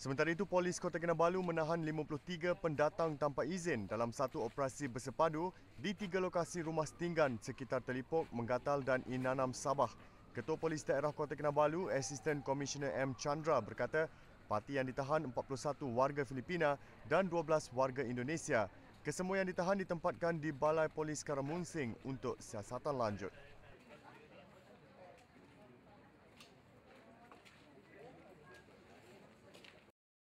Sementara itu, polis Kota Kinabalu menahan 53 pendatang tanpa izin dalam satu operasi bersepadu di tiga lokasi rumah setinggan sekitar Telipok, Menggatal dan Inanam Sabah. Ketua Polis Daerah Kota Kinabalu, Asisten Komisioner M. Chandra berkata, parti yang ditahan 41 warga Filipina dan 12 warga Indonesia. Kesemua yang ditahan ditempatkan di Balai Polis Karamunsing untuk siasatan lanjut.